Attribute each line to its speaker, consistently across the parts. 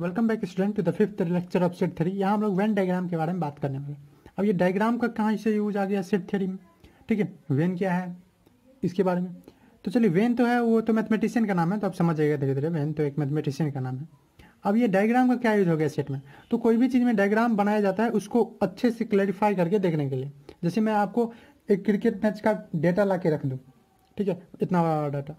Speaker 1: welcome back student to the fifth lecture of set three यहाँ हम लोग Venn diagram के बारे में बात करने वाले अब ये डायग्राम का कहाँ से यूज आ गया सेट थ्री में ठीक है वेन क्या है इसके बारे में तो चलिए वेन तो है वो तो मैथमेटिशियन का नाम है तो आप समझ आइएगा धीरे धीरे वेन तो एक मैथमेटिशियन का नाम है अब ये डायग्राम का क्या यूज हो गया सेट में तो कोई भी चीज़ में डायग्राम बनाया जाता है उसको अच्छे से क्लैरिफाई करके देखने के लिए जैसे मैं आपको एक क्रिकेट मैच का डेटा ला रख दूँ ठीक है इतना बड़ा डाटा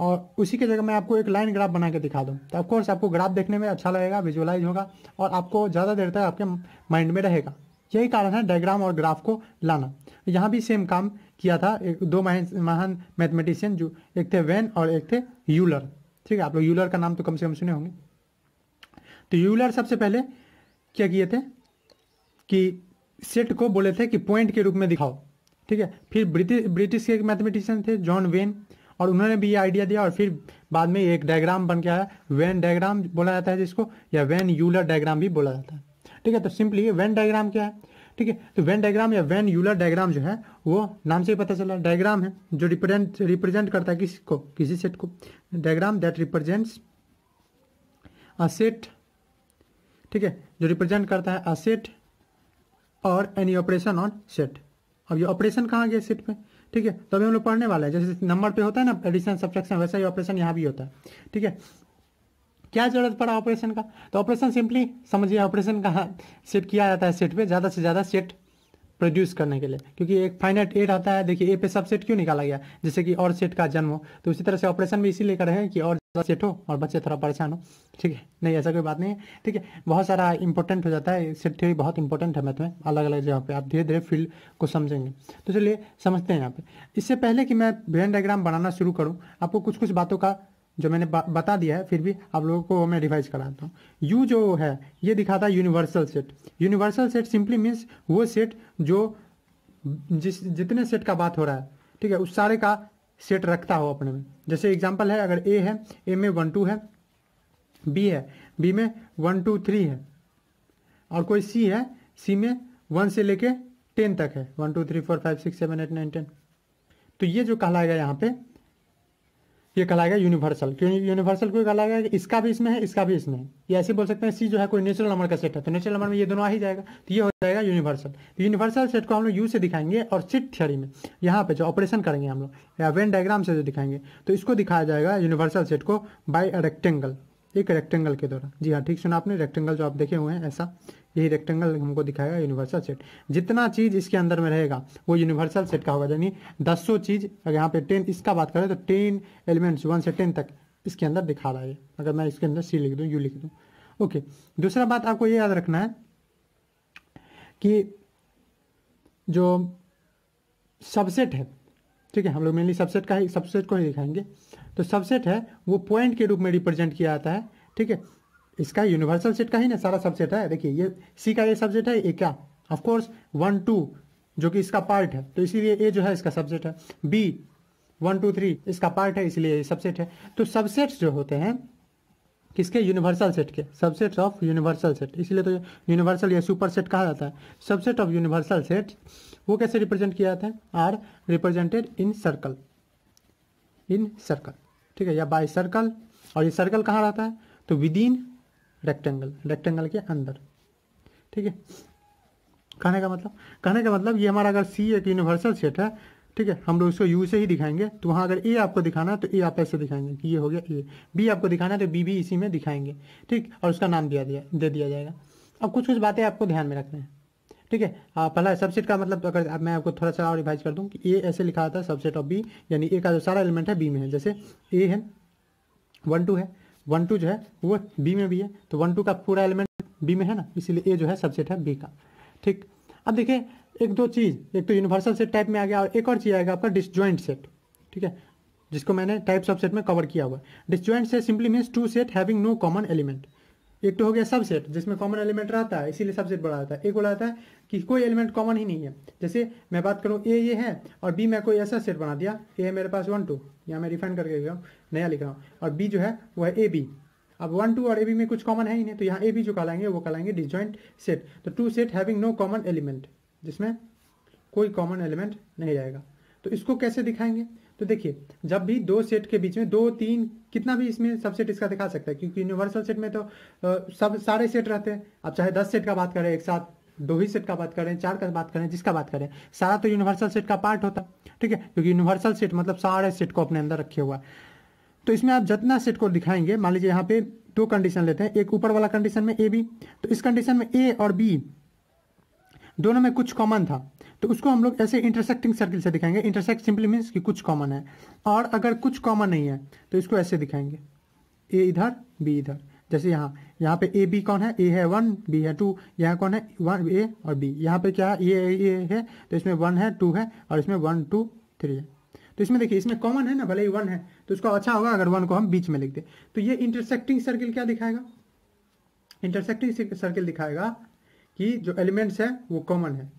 Speaker 1: और उसी की जगह मैं आपको एक लाइन ग्राफ बना के दिखा दूँ तो ऑफकोर्स आपको ग्राफ देखने में अच्छा लगेगा विजुअलाइज होगा और आपको ज़्यादा देर तक आपके माइंड में रहेगा यही कारण है डायग्राम और ग्राफ को लाना यहाँ भी सेम काम किया था एक दो महान मैथमेटिशियन जो एक थे वेन और एक थे यूलर ठीक है आप लोग यूलर का नाम तो कम से कम सुने होंगे तो यूलर सबसे पहले क्या किए थे कि सेट को बोले थे कि पॉइंट के रूप में दिखाओ ठीक है फिर ब्रिटिश ब्रिटिश के एक मैथमेटिशियन थे जॉन वेन और उन्होंने भी ये आइडिया दिया और फिर बाद में एक डायग्राम बन के आया वेन डायग्राम बोला जाता है जिसको या वेन यूलर डायग्राम भी बोला जाता है ठीक है तो सिंपली ये वेन डायग्राम क्या है ठीक है तो वेन डायग्राम या वेन यूलर डायग्राम जो है वो नाम से ही पता चला डायग्राम है जो रिप्रेजेंट रिप्रेजेंट करता है किसी को किसी सेट को diagram that represents a set ठीक है जो रिप्रेजेंट करता है अ सेट और एनी ऑपरेशन ऑन सेट अब ये ऑपरेशन कहाँ गया सेट पे ठीक है तो अभी हम लोग पढ़ने वाले हैं जैसे नंबर पे होता है ना एडिशन सब्ट्रैक्शन वैसा ही ऑपरेशन यहाँ भी होता है ठीक है क्या जरूरत पड़ा ऑपरेशन का तो ऑपरेशन सिंपली समझिए ऑपरेशन कहाँ सेट किया जाता है सेट पे ज़्यादा से ज़्यादा सेट प्रोड्यूस करने के लिए क्योंकि एक फाइनेट ए रहता है देखिए ए पे सबसेट क्यों निकाला गया जैसे कि और सेट का जन्म हो तो उसी तरह से ऑपरेशन भी इसीलिए कर रहे हैं कि और ज़्यादा सेट हो और बच्चे थोड़ा परेशान हो ठीक है नहीं ऐसा कोई बात नहीं है ठीक है बहुत सारा इंपॉर्टेंट हो जाता है सेट थ्योरी बहुत इंपॉर्टेंट है मैथ में अलग अलग जगह पर आप धीरे धीरे फील्ड को समझेंगे तो चलिए समझते हैं यहाँ पे इससे पहले कि मैं ब्रेन डायग्राम बनाना शुरू करूँ आपको कुछ कुछ बातों का जो मैंने बता दिया है फिर भी आप लोगों को मैं रिवाइज कराता हूँ यू जो है ये दिखाता है universal set universal set simply means वो सेट जो जिस जितने सेट का बात हो रहा है ठीक है उस सारे का सेट रखता हो अपने में जैसे एग्जाम्पल है अगर ए है ए में वन टू है बी है बी में वन टू थ्री है और कोई सी है सी में वन से लेके टेन तक है one two three four five six seven eight nine ten तो ये जो कहलाएगा यहाँ पे ये कहलाएगा यूनिवर्सल क्यों यूनिवर्सल क्यों कहलाएगा इसका भी इसमें है इसका भी इसमें है या ऐसे बोल सकते हैं सी जो है कोई नेचुरल नंबर का सेट है तो नेचुरल नंबर में ये दोनों आ ही जाएगा तो ये हो जाएगा यूनिवर्सल तो यूनिवर्सल सेट को हम लोग यू से दिखाएंगे और सिट थियरी में यहाँ पे जो ऑपरेशन करेंगे हम लोग या वेन डायग्राम से जो दिखाएंगे तो इसको दिखाया जाएगा यूनिवर्सल सेट को बाई रेक्टेंगल एक रेक्टेंगल के द्वारा जी हाँ ठीक सुना आपने रेक्टेंगल जो आप देखे हुए हैं ऐसा यही रेक्टेंगल हमको दिखाएगा यूनिवर्सल सेट जितना चीज़ इसके अंदर में रहेगा वो यूनिवर्सल सेट का होगा यानी दसों चीज़ अगर यहाँ पे टेन इसका बात करें तो टेन एलिमेंट्स वन से टेन तक इसके अंदर दिखा रहा है अगर मैं इसके अंदर सी लिख दूँ यू लिख दूँ ओके दूसरा बात आपको ये याद रखना है कि जो सबसेट है ठीक है हम लोग मेनली सबसेट का ही सबसेट को ही दिखाएंगे तो सबसेट है वो पॉइंट के रूप में रिप्रेजेंट किया जाता है ठीक है इसका यूनिवर्सल सेट का ही ना सारा सबसेट है देखिए ये सी का ये सबसेट है ए क्या ऑफकोर्स वन टू जो कि इसका पार्ट है तो इसीलिए ए जो है इसका सबसेट है बी वन टू थ्री इसका पार्ट है इसलिए ये सबसेट है तो सबसेट्स जो होते हैं किसके यूनिवर्सल सेट के सबसेट्स ऑफ यूनिवर्सल सेट इसलिए तो यूनिवर्सल या सुपर सेट कहा जाता है सबसेट ऑफ यूनिवर्सल सेट वो कैसे रिप्रेजेंट किया जाता है are represented in circle in circle ठीक है या बाय सर्कल और ये सर्कल कहाँ रहता है तो विद इन रेक्टेंगल रेक्टेंगल के अंदर ठीक है कहने का मतलब कहने का मतलब ये हमारा अगर सी एक यूनिवर्सल सेट है ठीक है हम लोग इसको यू से ही दिखाएंगे तो वहाँ अगर ए आपको दिखाना है तो ए आप ऐसे दिखाएंगे कि ये हो गया ए बी आपको दिखाना है तो बी भी इसी में दिखाएंगे ठीक और उसका नाम दिया दिया दे दिया जाएगा अब कुछ कुछ बातें आपको ध्यान में रखना है ठीक है पहला सबसेट का मतलब अगर मैं आपको थोड़ा सा और रिवाइज कर दूँ कि ए ऐसे लिखा था सबसेट ऑफ बी यानी ए का जो सारा एलिमेंट है बी में है जैसे ए है वन टू है वन टू जो है वो बी में भी है तो वन टू का पूरा एलिमेंट बी में है ना इसीलिए ए जो है सबसेट है बी का ठीक अब देखिए एक दो चीज़ एक तो यूनिवर्सल सेट टाइप में आ गया और एक और चीज़ आएगा आपका डिसज्वाइंट सेट ठीक है जिसको मैंने टाइप्स ऑफ सेट में कवर किया हुआ है disjoint set simply means two set having no common element एक तो हो गया सबसेट जिसमें कॉमन एलिमेंट रहता है इसीलिए सबसेट बड़ा रहता है एक बोला जाता है कि कोई एलिमेंट कॉमन ही नहीं है जैसे मैं बात करूँ ए ये है और बी मैं कोई ऐसा सेट बना दिया ए है मेरे पास वन टू यहाँ मैं रिफाइन करके गया हूँ नया लिख रहा हूँ और बी जो है वह है ए बी अब वन टू और ए बी में कुछ कॉमन है ही नहीं तो यहाँ ए बी जो कहलाएंगे वो कहलाएंगे डिजॉइंट सेट तो two set having no common element जिसमें कोई कॉमन एलिमेंट नहीं रहेगा तो इसको कैसे दिखाएंगे तो देखिए जब भी दो सेट के बीच में दो तीन कितना भी इसमें सबसेट इसका दिखा सकता है क्योंकि यूनिवर्सल सेट में तो सब सारे सेट रहते हैं आप चाहे दस सेट का बात करें एक साथ दो ही सेट का बात करें चार का बात करें जिसका बात करें सारा तो यूनिवर्सल सेट का पार्ट होता ठीक है क्योंकि यूनिवर्सल सेट मतलब सारे सेट को अपने अंदर रखे हुआ तो इसमें आप जितना सेट को दिखाएंगे मान लीजिए यहाँ पे दो कंडीशन लेते हैं एक ऊपर वाला कंडीशन में ए बी तो इस कंडीशन में ए और बी दोनों में कुछ कॉमन था तो उसको हम लोग ऐसे इंटरसेक्टिंग सर्किल से दिखाएंगे इंटरसेक्ट सिंपली मीन्स कि कुछ कॉमन है और अगर कुछ कॉमन नहीं है तो इसको ऐसे दिखाएंगे ए इधर बी इधर जैसे यहाँ यहाँ पे ए बी कौन है ए है वन बी है टू यहाँ कौन है वन ए और बी यहाँ पे क्या है ये ए है तो इसमें वन है टू है और इसमें वन टू थ्री है तो इसमें देखिए इसमें कॉमन है ना भले ही वन है तो उसको अच्छा होगा अगर वन को हम बीच में लिख दें तो ये इंटरसेक्टिंग सर्किल क्या दिखाएगा इंटरसेक्टिंग सर्किल दिखाएगा कि जो एलिमेंट्स है वो कॉमन है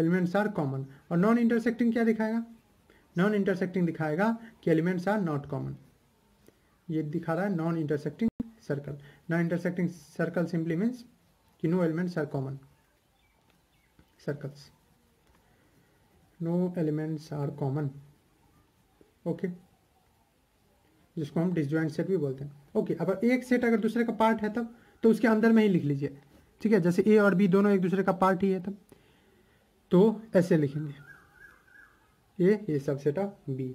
Speaker 1: एलिमेंट्स आर कॉमन और नॉन इंटरसेक्टिंग क्या दिखाएगा नॉन इंटरसेक्टिंग दिखाएगा कि एलिमेंट्स आर नॉट कॉमन ये दिखा रहा है non intersecting circle non intersecting circle simply means कि no elements are common circles no elements are common okay जिसको हम डिसजॉइंट सेट भी बोलते हैं ओके okay, अब एक सेट अगर दूसरे का पार्ट है तब तो उसके अंदर में ही लिख लीजिए ठीक है जैसे ए और बी दोनों एक दूसरे का पार्ट ही है तब तो ऐसे लिखेंगे ए ये सबसेट ऑफ बी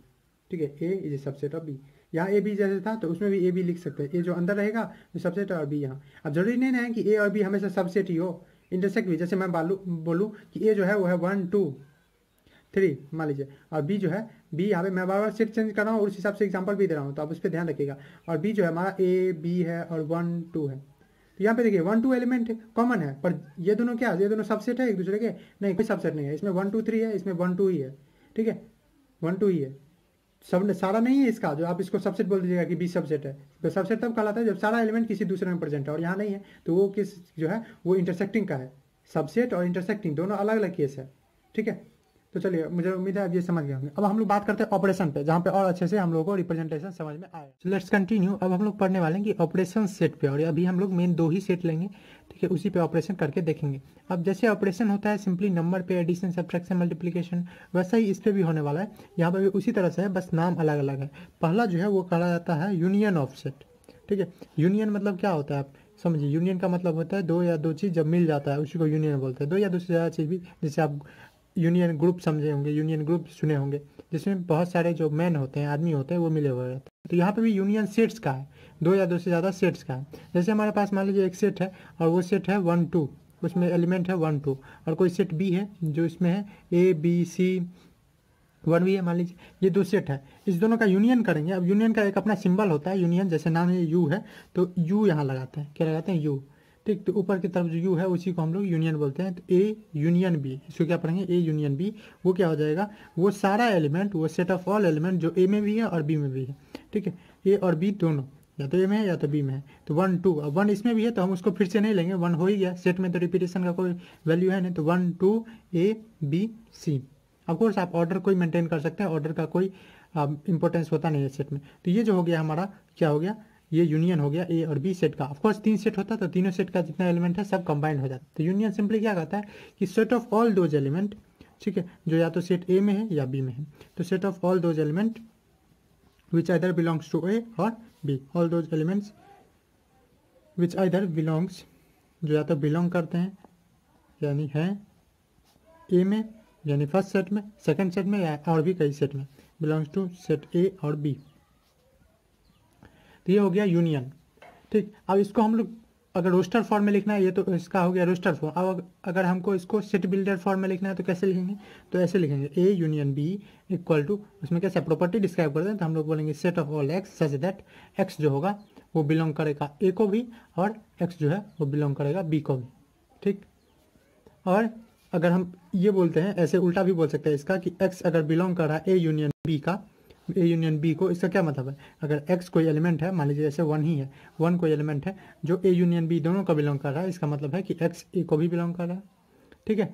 Speaker 1: ठीक है A is subset of B यहाँ ए बी जैसे था तो उसमें भी ए बी लिख सकते हैं ए जो अंदर रहेगा तो सबसेट और बी यहाँ अब जरूरी नहीं है कि ए और बी हमेशा सबसेट ही हो इंटरसेक्ट भी जैसे मैं बालू बोलूँ कि ए जो है वो है वन टू थ्री मान लीजिए और बी जो है बी यहाँ पे मैं बार बार सेट चेंज कर रहा हूँ और उस हिसाब से एग्जाम्पल भी दे रहा हूँ तो आप उस पर ध्यान रखिएगा और बी जो है हमारा ए बी है और वन टू है तो यहाँ पे देखिए वन टू एलिमेंट कॉमन है पर ये दोनों क्या ये दोनों सबसेट है एक दूसरे के नहीं कोई सबसेट नहीं है इसमें वन टू थ्री है इसमें वन टू ही है ठीक है वन टू ही है सब सारा नहीं है इसका जो आप इसको सबसेट बोल दीजिएगा कि बी सबसेट है तो सबसेट तब कहलाता है जब सारा एलिमेंट किसी दूसरे में प्रेजेंट है और यहाँ नहीं है तो वो किस जो है वो इंटरसेक्टिंग का है सबसेट और इंटरसेक्टिंग दोनों अलग अलग केस है ठीक है तो चलिए मुझे उम्मीद है आप ये समझ गए होंगे अब हम लोग बात करते हैं ऑपरेशन पे जहाँ पे और अच्छे से हम लोगों को रिप्रेजेंटेशन समझ में आए सो लेट्स कंटिन्यू अब हम लोग पढ़ने वाले हैं कि ऑपरेशन सेट पे और अभी हम लोग मेन दो ही सेट लेंगे ठीक है उसी पे ऑपरेशन करके देखेंगे अब जैसे ऑपरेशन होता है सिंपली नंबर पे एडिशन सब्ट्रैक्शन मल्टीप्लीकेशन वैसा ही इस पर भी होने वाला है यहाँ पर भी उसी तरह से है बस नाम अलग अलग है पहला जो है वो कहा जाता है यूनियन ऑफ सेट ठीक है यूनियन मतलब क्या होता है आप समझिए यूनियन का मतलब होता है दो या दो चीज़ जब मिल जाता है उसी को यूनियन बोलते हैं दो या दो से ज़्यादा चीज़ भी जैसे आप यूनियन ग्रुप समझे होंगे यूनियन ग्रुप सुने होंगे जिसमें बहुत सारे जो मैन होते हैं आदमी होते हैं वो मिले हुए रहते हैं तो यहाँ पे भी यूनियन सेट्स का है दो या दो से ज़्यादा सेट्स का है जैसे हमारे पास मान लीजिए एक सेट है और वो सेट है वन टू उसमें एलिमेंट है वन टू और कोई सेट बी है जो इसमें है ए बी सी वन भी है मान लीजिए ये दो सेट है इस दोनों का यूनियन करेंगे अब यूनियन का एक अपना सिंबल होता है यूनियन जैसे नाम है यू है तो यू यहाँ लगाते हैं क्या लगाते हैं यू ठीक तो ऊपर की तरफ जो यू है उसी को हम लोग यूनियन बोलते हैं तो ए यूनियन बी इसको क्या पढ़ेंगे ए यूनियन बी वो क्या हो जाएगा वो सारा एलिमेंट वो सेट ऑफ ऑल एलिमेंट जो ए में भी है और बी में भी है ठीक है ए और बी दोनों या तो ए में है या तो बी में है तो वन टू अब वन इसमें भी है तो हम उसको फिर से नहीं लेंगे वन हो ही गया सेट में तो रिपीटेशन का कोई वैल्यू है नहीं तो one two A B C of course आप ऑर्डर कोई मेंटेन कर सकते हैं ऑर्डर का कोई इंपॉर्टेंस um, होता नहीं है सेट में तो ये जो हो गया हमारा क्या हो गया ये यूनियन हो गया ए और बी सेट का ऑफकोर्स तीन सेट होता तो तीनों सेट का जितना एलिमेंट है सब कंबाइंड हो जाता है तो यूनियन सिंपली क्या कहता है कि set of all those element ठीक है जो या तो सेट ए में है या बी में है तो set of all those element which either belongs to A और B all those elements which either belongs जो या तो बिलोंग करते हैं यानी है ए में यानी फर्स्ट सेट में सेकेंड सेट में या और भी कई सेट में बिलोंग्स टू सेट ए और बी तो ये हो गया यूनियन ठीक अब इसको हम लोग अगर रोस्टर फॉर्म में लिखना है ये तो इसका हो गया रोस्टर फॉर्म अब अगर हमको इसको सेट बिल्डर फॉर्म में लिखना है तो कैसे लिखेंगे तो ऐसे लिखेंगे A union B equal to उसमें कैसे प्रॉपर्टी डिस्क्राइब करते हैं तो हम लोग बोलेंगे set of all x such that x जो होगा वो बिलोंग करेगा ए को भी और एक्स जो है वो बिलोंग करेगा बी को भी ठीक और अगर हम ये बोलते हैं ऐसे उल्टा भी बोल सकते हैं इसका कि एक्स अगर बिलोंग कर रहा है ए यूनियन बी का ए यूनियन बी को इसका क्या मतलब है अगर एक्स कोई एलिमेंट है मान लीजिए जैसे वन ही है वन कोई एलिमेंट है जो ए यूनियन बी दोनों का बिलोंग कर रहा है इसका मतलब है कि एक्स ए को भी बिलोंग कर रहा है ठीक है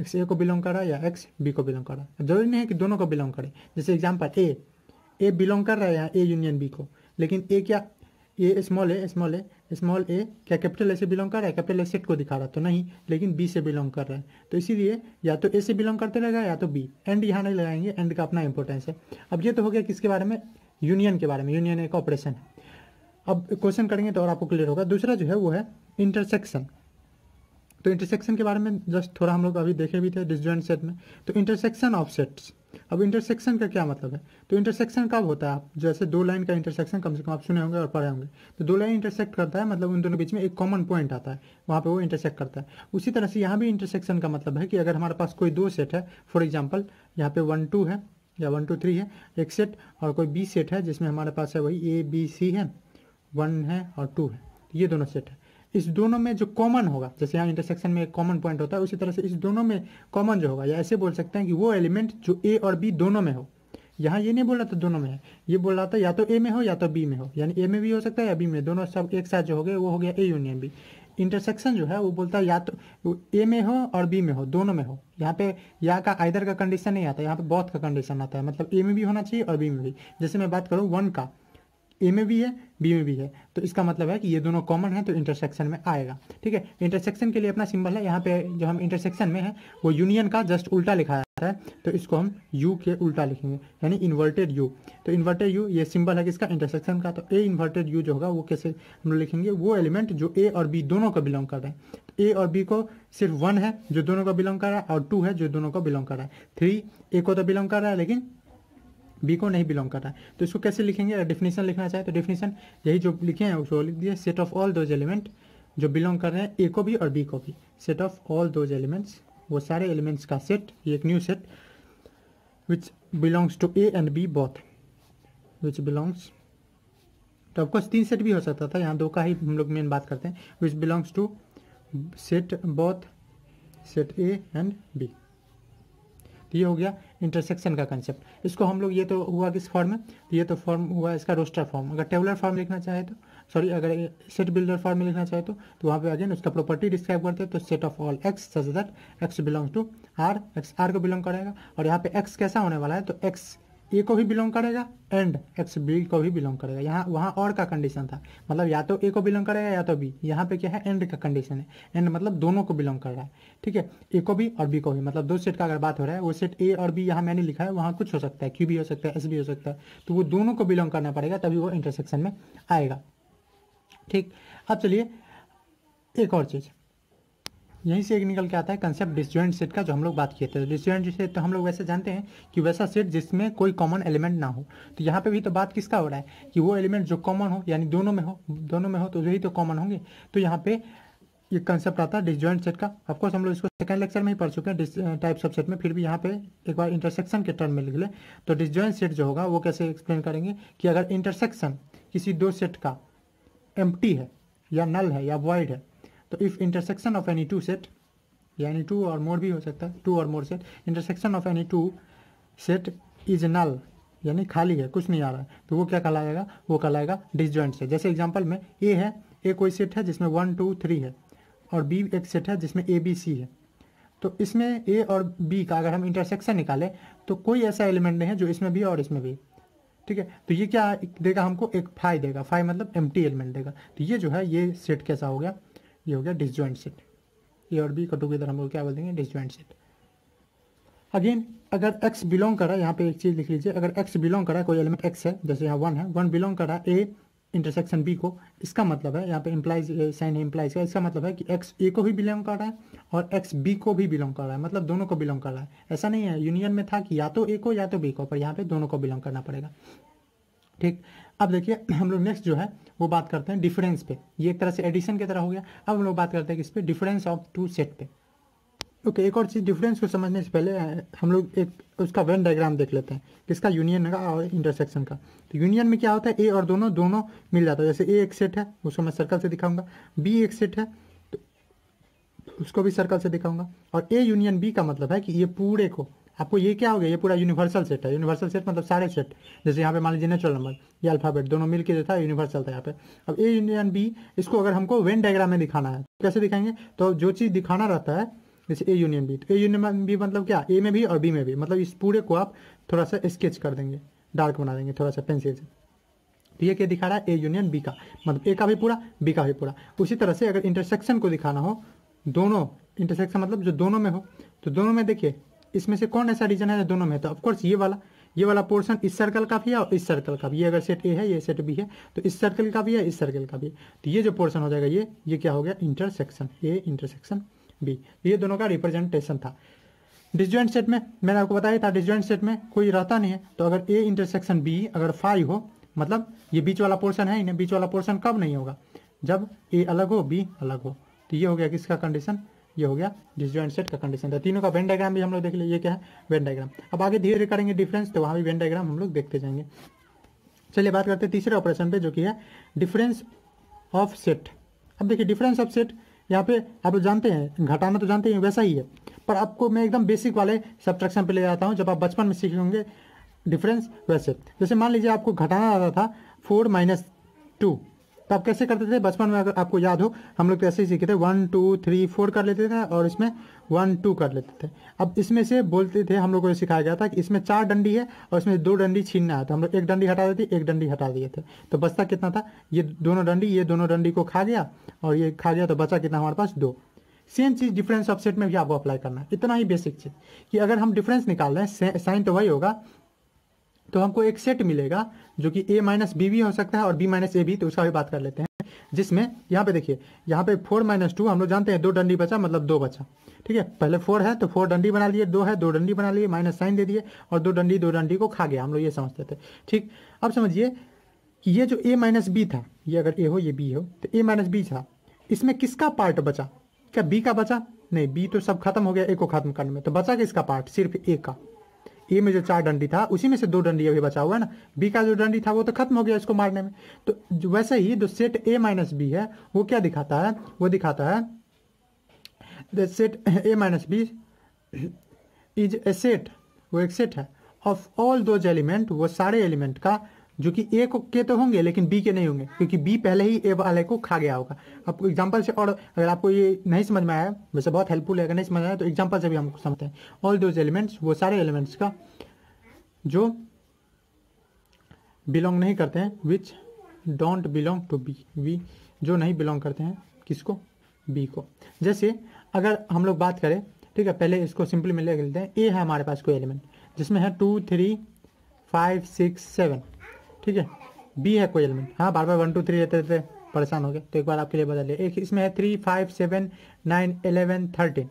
Speaker 1: एक्स ए को बिलोंग कर रहा है या एक्स बी को बिलोंग कर रहा है जरूरी नहीं है कि दोनों को बिलोंग करे जैसे एग्जाम्पल ए ए बिलोंग कर रहा है यहाँ ए यूनियन बी को लेकिन ए क्या A small A small A small A क्या कैपिटल ए से बिलोंग कर रहा है कैपिटल एसेट को दिखा रहा तो नहीं लेकिन बी से बिलोंग कर रहा है तो इसीलिए या तो ए से बिलोंग करते रहेगा या तो बी एंड यहाँ नहीं लगाएंगे एंड का अपना इंपॉर्टेंस है अब ये तो हो गया किसके बारे में यूनियन के बारे में यूनियन एक ऑपरेशन है अब क्वेश्चन करेंगे तो और आपको क्लियर होगा दूसरा जो है वो है इंटरसेक्शन तो इंटरसेक्शन के बारे में जस्ट थोड़ा हम लोग अभी देखे भी थे डिस्जॉइंट सेट में तो इंटरसेक्शन ऑफ सेट्स अब इंटरसेक्शन का क्या मतलब है तो इंटरसेक्शन कब होता है आप जैसे दो लाइन का इंटरसेक्शन कम से कम आप सुने होंगे और पढ़े होंगे तो दो लाइन इंटरसेक्ट करता है मतलब उन दोनों बीच में एक कॉमन पॉइंट आता है वहाँ पर वो इंटरसेक्ट करता है उसी तरह से यहाँ भी इंटरसेक्शन का मतलब है कि अगर हमारे पास कोई दो सेट है फॉर एग्जाम्पल यहाँ पे वन टू है या वन टू थ्री है एक सेट और कोई बी सेट है जिसमें हमारे पास है वही ए बी सी है वन है और टू है ये दोनों सेट है इस दोनों में जो कॉमन होगा जैसे यहाँ इंटरसेक्शन में कॉमन पॉइंट होता है उसी तरह से इस दोनों में कॉमन जो होगा या ऐसे बोल सकते हैं कि वो एलिमेंट जो ए और बी दोनों में हो यहाँ ये नहीं बोल रहा था दोनों में है ये बोल रहा था या तो ए में हो या तो बी में हो यानी ए में भी हो सकता है या बी में दोनों सब एक साथ जो हो गए वो हो गया ए यूनियन बी इंटरसेक्शन जो है वो बोलता है या तो ए में हो और बी में हो दोनों में हो यहाँ पे या का आइदर का कंडीशन नहीं आता यहाँ पे बॉथ का कंडीशन आता है मतलब ए में भी होना चाहिए और बी में भी जैसे मैं बात करूँ वन का ए में भी है बी में भी है तो इसका मतलब है कि ये दोनों कॉमन है तो इंटरसेक्शन में आएगा ठीक है इंटरसेक्शन के लिए अपना सिंबल है यहाँ पे जो हम इंटरसेक्शन में है वो यूनियन का जस्ट उल्टा लिखा जाता है तो इसको हम यू के उल्टा लिखेंगे यानी इन्वर्टेड यू तो इन्वर्टेड यू ये सिंबल है किसका इंटरसेक्शन का तो ए इन्वर्टेड यू जो होगा वो कैसे हम लोग लिखेंगे वो एलिमेंट जो ए और बी दोनों का बिलोंग कर रहे हैं तो ए और बी को सिर्फ वन है जो दोनों का बिलोंग कर रहा है और टू है जो दोनों का बिलोंग कर रहा है थ्री ए को तो बिलोंग कर रहा है लेकिन बी को नहीं बिलोंग कर रहा है तो इसको कैसे लिखेंगे अगर डेफिनेशन लिखना चाहे तो डेफिनेशन यही जो लिखे हैं उसको लिख दिए set of all those element जो बिलोंग कर रहे हैं ए को भी और बी को भी set of all those elements वो सारे एलिमेंट्स का सेट ये एक new set which belongs to A and B both which belongs तो ऑफकोर्स तीन सेट भी हो सकता था यहाँ दो का ही हम लोग मेन बात करते हैं which belongs to set both set A and B ये हो गया इंटरसेक्शन का कंसेप्ट इसको हम लोग ये तो हुआ किस फॉर्म में तो ये तो फॉर्म हुआ इसका रोस्टर फॉर्म अगर टेबुलर फॉर्म लिखना चाहे तो सॉरी अगर सेट बिल्डर फॉर्म में लिखना चाहे तो तो वहाँ पे अगेन उसका प्रॉपर्टी डिस्क्राइब करते हैं तो set of all x such that x belong to R x R को बिलोंग करेगा और यहाँ पे एक्स कैसा होने वाला है तो एक्स ए को भी बिलोंग करेगा एंड एक्स बी को भी बिलोंग करेगा यहाँ वहाँ और का कंडीशन था मतलब या तो ए को बिलोंग करेगा या तो बी यहाँ पे क्या है एंड का कंडीशन है एंड मतलब दोनों को बिलोंग कर रहा है ठीक है ए को भी और बी को भी मतलब दो सेट का अगर बात हो रहा है वो सेट ए और बी यहाँ मैंने लिखा है वहाँ कुछ हो सकता है क्यू भी हो सकता है एस भी हो सकता है तो वो दोनों को बिलोंग करना पड़ेगा तभी वो इंटरसेक्शन में आएगा ठीक अब चलिए एक और चीज़ यहीं से एक निकल के आता है कंसेप्ट डिस्जॉइंट सेट का जो हम लोग बात किए थे डिस्जॉइंट सेट तो हम लोग वैसे जानते हैं कि वैसा सेट जिसमें कोई कॉमन एलिमेंट ना हो तो यहाँ पे भी तो बात किसका हो रहा है कि वो एलिमेंट जो कॉमन हो यानी दोनों में हो दोनों में हो तो वही तो कॉमन होंगे तो यहाँ पे ये कंसेप्ट आता है डिस्जॉइंट सेट का ऑफकोर्स हम लोग इसको सेकंड लेक्चर में ही पढ़ चुके हैं टाइप सब सेट में फिर भी यहाँ पे एक बार इंटरसेक्शन के टर्म में लिख लें तो डिस्जॉइंट सेट जो होगा वो कैसे एक्सप्लेन करेंगे कि अगर इंटरसेक्शन किसी दो सेट का एम्प्टी है या नल है या वाइड है तो if intersection of any two set यानी टू और मोर भी हो सकता है टू और more set intersection of any two set is null यानी खाली है कुछ नहीं आ रहा है तो वो क्या कहलाएगा वो कहलाएगा डिसजॉइंट सेट जैसे एग्जाम्पल में ए है ए कोई सेट है जिसमें वन टू थ्री है और बी एक सेट है जिसमें ए बी सी है तो इसमें ए और बी का अगर हम इंटरसेक्शन निकालें तो कोई ऐसा एलिमेंट नहीं है जो इसमें भी और इसमें भी ठीक है तो ये क्या देगा हमको एक फाइव देगा फाइव मतलब एम्प्टी एलिमेंट देगा तो ये जो है ये सेट कैसा हो गया ये हो गया डिसजॉइंट सेट ये और बी का टुगेदर हम लोग क्या बोल देंगे डिसजॉइंट सेट अगेन अगर x बिलोंग करा यहाँ पे एक चीज़ लिख लीजिए अगर x बिलोंग करा कोई एलिमेंट x है जैसे यहाँ वन है वन बिलोंग करा a इंटरसेक्शन b को इसका मतलब है यहाँ पे इम्प्लाइज साइन इम्प्लाइज का इसका मतलब है कि x a को भी बिलोंग कर रहा है और x b को भी बिलोंग कर रहा है मतलब दोनों को बिलोंग कर रहा है ऐसा नहीं है यूनियन में था कि या तो a को या तो b को पर यहाँ पे दोनों को बिलोंग करना पड़ेगा ठीक अब देखिए हम लोग नेक्स्ट जो है वो बात करते हैं डिफरेंस पे ये एक तरह से एडिशन की तरह हो गया अब हम लोग बात करते हैं किस पे डिफरेंस ऑफ टू सेट पे ओके okay, एक और चीज़ डिफरेंस को समझने से पहले हम लोग एक उसका वेन डायग्राम देख लेते हैं किसका यूनियन का और इंटरसेक्शन का तो यूनियन में क्या होता है ए और दोनों दोनों मिल जाता है जैसे ए एक सेट है उसको मैं सर्कल से दिखाऊंगा बी एक सेट है तो उसको भी सर्कल से दिखाऊंगा और ए यूनियन बी का मतलब है कि ये पूरे को आपको ये क्या हो गया ये पूरा यूनिवर्सल सेट है यूनिवर्सल सेट मतलब सारे सेट जैसे यहाँ पे मान लीजिए नेचुरल नंबर ये अल्फाबेट दोनों मिल के जो था यूनिवर्सल था यहाँ पे अब ए यूनियन बी इसको अगर हमको वेन डायग्राम में दिखाना है तो कैसे दिखाएंगे तो जो चीज़ दिखाना रहता है जैसे ए यूनियन बी तो ए यूनियन बी मतलब क्या ए में भी और बी में भी मतलब इस पूरे को आप थोड़ा सा स्केच कर देंगे डार्क बना देंगे थोड़ा सा पेंसिल से तो ये क्या दिखा रहा है ए यूनियन बी का मतलब ए का भी पूरा बी का भी पूरा उसी तरह से अगर इंटरसेक्शन को दिखाना हो दोनों इंटरसेक्शन मतलब जो दोनों में हो तो दोनों में देखिए इसमें से कौन ऐसा रीजन है दोनों में तो ऑफकोर्स ये वाला ये वाला पोर्शन इस सर्कल का भी है और इस सर्कल का भी ये अगर सेट ए है ये सेट बी है तो इस सर्कल का भी है इस सर्कल का भी है तो ये जो पोर्शन हो जाएगा ये ये क्या हो गया इंटरसेक्शन ए इंटरसेक्शन बी ये दोनों का रिप्रेजेंटेशन था डिजॉइंट सेट में मैंने आपको बताया था डिजॉइंट सेट में कोई रहता नहीं है तो अगर ए इंटरसेक्शन बी अगर फाइव हो मतलब ये बीच वाला पोर्शन है इन्हें बीच वाला पोर्शन कब नहीं होगा जब ए अलग हो बी अलग हो तो ये हो गया किसका कंडीशन ये हो गया डिसजॉइंट सेट का कंडीशन था तीनों का वेन डायग्राम भी हम लोग देख लिए ये क्या है वेन डायग्राम अब आगे धीरे धीरे करेंगे डिफरेंस तो वहाँ भी वेन डायग्राम हम लोग देखते जाएंगे चलिए बात करते हैं तीसरे ऑपरेशन पे जो कि है डिफरेंस ऑफ सेट अब देखिए डिफरेंस ऑफ सेट यहाँ पे आप लोग जानते हैं घटाना तो जानते हैं वैसा ही है पर आपको मैं एकदम बेसिक वाले सब्ट्रैक्शन पे ले जाता हूँ जब आप बचपन में सीखे होंगे डिफरेंस वैसे जैसे मान लीजिए आपको घटाना आता था फोर माइनस टू तो आप कैसे करते थे बचपन में अगर आपको याद हो हम लोग कैसे तो सीखे थे वन टू थ्री फोर कर लेते थे और इसमें वन टू कर लेते थे अब इसमें से बोलते थे हम लोग को सिखाया गया था कि इसमें चार डंडी है और इसमें दो डंडी छीनना है तो हम लोग एक डंडी हटा देते एक डंडी हटा दिए थे तो बचता कितना था ये दोनों डंडी ये दोनों डंडी को खा गया और ये खा गया तो बचा कितना हमारे पास दो सेम चीज़ डिफरेंस ऑफ सेट में भी आपको अप्लाई करना है इतना ही बेसिक चीज़ कि अगर हम डिफरेंस निकाल रहे हैं साइन तो वही होगा तो हमको एक सेट मिलेगा जो कि ए माइनस बी भी हो सकता है और बी माइनस ए भी तो उसका भी बात कर लेते हैं जिसमें यहाँ पे देखिए यहाँ पे फोर माइनस टू हम लोग जानते हैं दो डंडी बचा मतलब दो बचा ठीक है पहले फोर है तो फोर डंडी बना लिए दो है दो डंडी बना लिए माइनस साइन दे दिए और दो डंडी दो डंडी को खा गया हम लोग ये समझते थे ठीक अब समझिए ये जो ए माइनस बी था ये अगर ए हो ये बी हो तो ए माइनस बी था इसमें किसका पार्ट बचा क्या बी का बचा नहीं बी तो सब खत्म हो गया ए को खत्म करने में तो बचा किसका पार्ट सिर्फ ए का ए में जो चार डंडी था उसी में से दो डंडी अभी बचा हुआ है ना बी का जो डंडी था वो तो खत्म हो गया इसको मारने में तो वैसे ही जो सेट ए माइनस बी है वो क्या दिखाता है वो दिखाता है set A minus B is a set वो एक सेट है ऑफ ऑल दोज एलिमेंट वो सारे एलिमेंट का जो कि ए को के तो होंगे लेकिन बी के नहीं होंगे क्योंकि बी पहले ही ए वाले को खा गया होगा आपको एग्जाम्पल से और अगर आपको ये नहीं समझ में आया वैसे बहुत हेल्पफुल है अगर नहीं समझ आया तो एग्जाम्पल से भी हमको समझते हैं ऑल दोज एलिमेंट्स वो सारे एलिमेंट्स का जो बिलोंग नहीं करते हैं which don't belong to B वी जो नहीं बिलोंग करते हैं किसको बी को जैसे अगर हम लोग बात करें ठीक है पहले इसको सिंपली में लेते हैं ए है हमारे पास कोई एलिमेंट जिसमें है two three five six seven ठीक है बी है कोई एलिमेंट हाँ बार बार वन टू थ्री रहते रहते परेशान हो गए तो एक बार आपके लिए बता लिया एक इसमें है three five seven nine eleven thirteen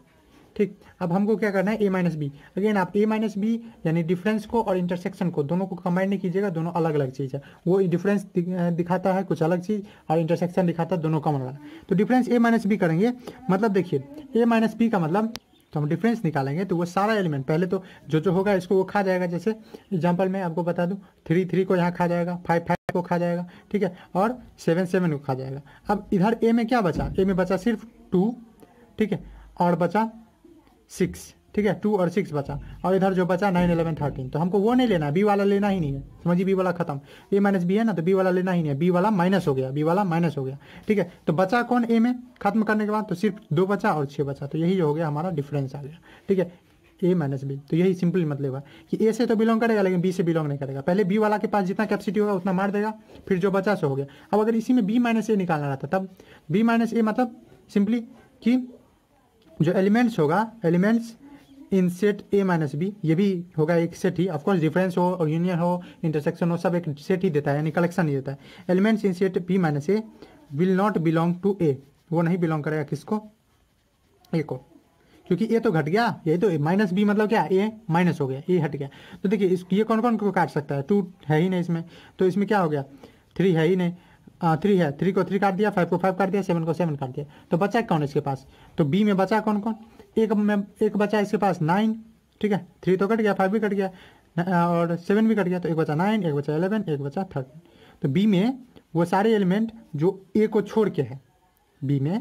Speaker 1: ठीक अब हमको क्या करना है ए माइनस बी अगेन आप ए माइनस बी यानी डिफरेंस को और इंटरसेक्शन को दोनों को कंबाइन नहीं कीजिएगा दोनों अलग अलग चीज़ है वो डिफरेंस दिखाता है कुछ अलग चीज़ और इंटरसेक्शन दिखाता है दोनों कॉमन मतलब अलग तो डिफरेंस ए माइनस बी करेंगे मतलब देखिए ए माइनस बी का मतलब तो हम डिफरेंस निकालेंगे तो वो सारा एलिमेंट पहले तो जो जो होगा इसको वो खा जाएगा जैसे एग्जाम्पल मैं आपको बता दूँ थ्री थ्री को यहाँ खा जाएगा फाइव फाइव को खा जाएगा ठीक है और सेवन सेवन को खा जाएगा अब इधर ए में क्या बचा ए में बचा सिर्फ टू ठीक है और बचा सिक्स ठीक है टू और सिक्स बचा और इधर जो बचा नाइन इलेवन थर्टीन तो हमको वो नहीं लेना है बी वाला लेना ही नहीं है समझिए बी वाला खत्म ए माइनस बी है ना तो बी वाला लेना ही नहीं है बी वाला माइनस हो गया बी वाला माइनस हो गया ठीक है तो बचा कौन ए में खत्म करने के बाद तो सिर्फ दो बचा और छः बचा तो यही हो गया हमारा डिफरेंस आ गया ठीक है ए माइनस बी तो यही सिंपल मतलब हुआ कि ए से तो बिलोंग करेगा लेकिन बी से बिलोंग नहीं करेगा पहले बी वाला के पास जितना कैपेसिटी होगा उतना मार देगा फिर जो बचा से हो गया अब अगर इसी में बी माइनस ए निकालना रहता तब बी माइनस ए मतलब सिंपली कि जो एलिमेंट्स होगा elements in set A minus B ये भी होगा एक सेट ही ऑफकोर्स डिफरेंस हो यूनियन हो इंटरसेक्शन हो सब एक सेट ही देता है यानी कलेक्शन ही देता है elements in set B minus A will not belong to A वो नहीं बिलोंग करेगा किसको ए को क्योंकि ए तो घट गया ये तो माइनस बी मतलब क्या ए माइनस हो गया ए हट गया तो देखिए इस ये कौन कौन को काट सकता है टू है ही नहीं इसमें तो इसमें क्या हो गया थ्री है ही नहीं आ, थ्री है थ्री को थ्री काट दिया फाइव को फाइव काट दिया सेवन को सेवन काट दिया तो बचा कौन इसके पास तो बी में बचा कौन कौन एक में एक बचा इसके पास नाइन ठीक है थ्री तो कट गया फाइव भी कट गया और सेवन भी कट गया तो एक बचा नाइन एक बचा एलेवन एक बचा थर्टीन तो बी में वो सारे एलिमेंट जो ए को छोड़ के है बी में